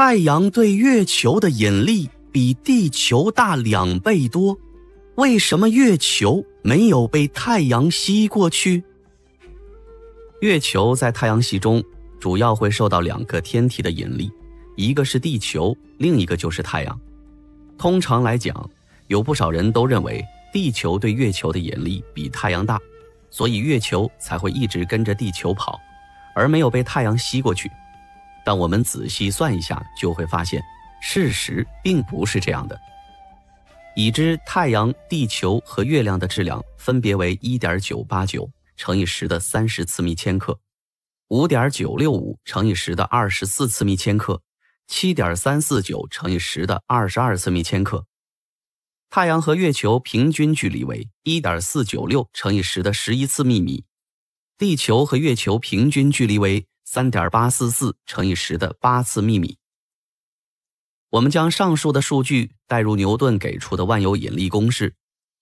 太阳对月球的引力比地球大两倍多，为什么月球没有被太阳吸过去？月球在太阳系中主要会受到两个天体的引力，一个是地球，另一个就是太阳。通常来讲，有不少人都认为地球对月球的引力比太阳大，所以月球才会一直跟着地球跑，而没有被太阳吸过去。但我们仔细算一下，就会发现事实并不是这样的。已知太阳、地球和月亮的质量分别为1.989乘以10的30次幂千克、5.965乘以10的24次幂千克、7.349乘以10的22次幂千克。太阳和月球平均距离为1.496乘以10的11次幂米，地球和月球平均距离为。三点八四四乘以十的八次幂米。我们将上述的数据带入牛顿给出的万有引力公式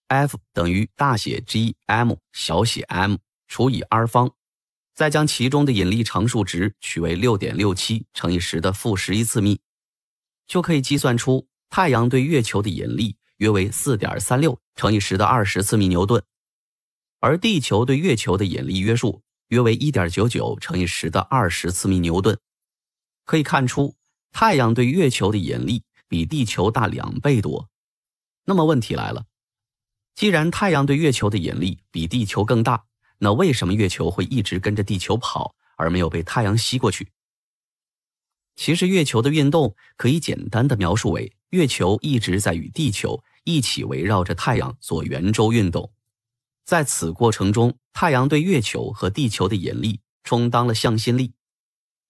，F 等于大写 G M 小写 m 除以 r 方，再将其中的引力常数值取为六点六七乘以十的负十一次幂，就可以计算出太阳对月球的引力约为四点三六乘以十的二十次幂牛顿，而地球对月球的引力约束。约为一点九九乘以十的二十次幂牛顿，可以看出太阳对月球的引力比地球大两倍多。那么问题来了，既然太阳对月球的引力比地球更大，那为什么月球会一直跟着地球跑，而没有被太阳吸过去？其实月球的运动可以简单的描述为，月球一直在与地球一起围绕着太阳做圆周运动。在此过程中，太阳对月球和地球的引力充当了向心力；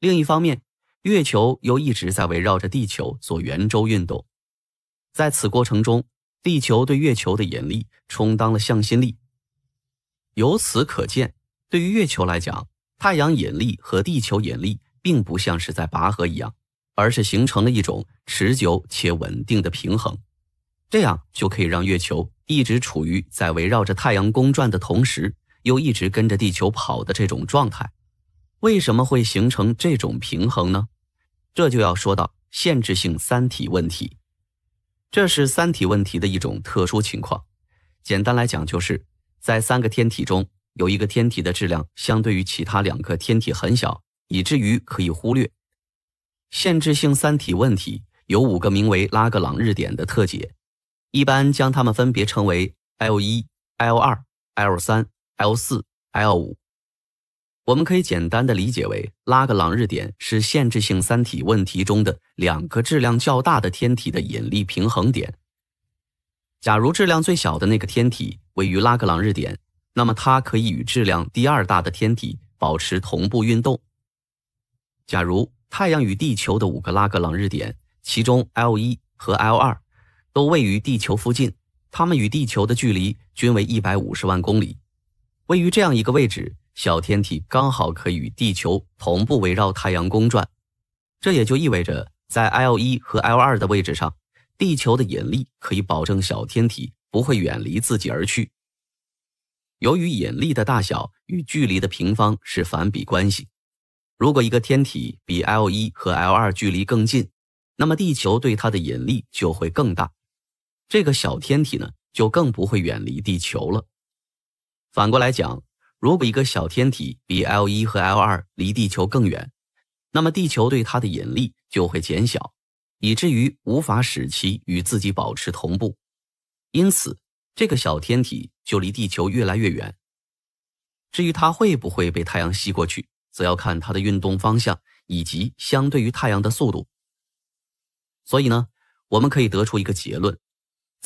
另一方面，月球又一直在围绕着地球做圆周运动，在此过程中，地球对月球的引力充当了向心力。由此可见，对于月球来讲，太阳引力和地球引力并不像是在拔河一样，而是形成了一种持久且稳定的平衡。这样就可以让月球一直处于在围绕着太阳公转的同时，又一直跟着地球跑的这种状态。为什么会形成这种平衡呢？这就要说到限制性三体问题，这是三体问题的一种特殊情况。简单来讲，就是在三个天体中有一个天体的质量相对于其他两个天体很小，以至于可以忽略。限制性三体问题有五个名为拉格朗日点的特解。一般将它们分别称为 L 一、L 二、L 三、L 四、L 五。我们可以简单的理解为，拉格朗日点是限制性三体问题中的两个质量较大的天体的引力平衡点。假如质量最小的那个天体位于拉格朗日点，那么它可以与质量第二大的天体保持同步运动。假如太阳与地球的五个拉格朗日点，其中 L 一和 L 二。都位于地球附近，它们与地球的距离均为一百五十万公里。位于这样一个位置，小天体刚好可以与地球同步围绕太阳公转。这也就意味着，在 L 一和 L 二的位置上，地球的引力可以保证小天体不会远离自己而去。由于引力的大小与距离的平方是反比关系，如果一个天体比 L 一和 L 二距离更近，那么地球对它的引力就会更大。这个小天体呢，就更不会远离地球了。反过来讲，如果一个小天体比 L 一和 L 二离地球更远，那么地球对它的引力就会减小，以至于无法使其与自己保持同步。因此，这个小天体就离地球越来越远。至于它会不会被太阳吸过去，则要看它的运动方向以及相对于太阳的速度。所以呢，我们可以得出一个结论。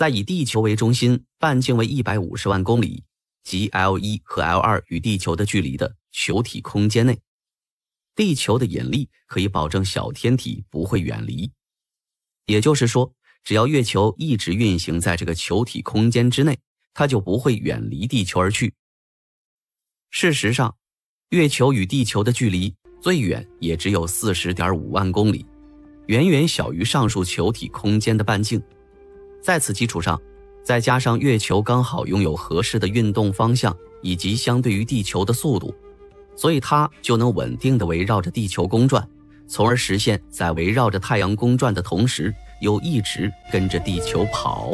在以地球为中心、半径为一百五十万公里（即 L1 和 L2 与地球的距离）的球体空间内，地球的引力可以保证小天体不会远离。也就是说，只要月球一直运行在这个球体空间之内，它就不会远离地球而去。事实上，月球与地球的距离最远也只有四十点五万公里，远远小于上述球体空间的半径。在此基础上，再加上月球刚好拥有合适的运动方向以及相对于地球的速度，所以它就能稳定的围绕着地球公转，从而实现在围绕着太阳公转的同时，又一直跟着地球跑。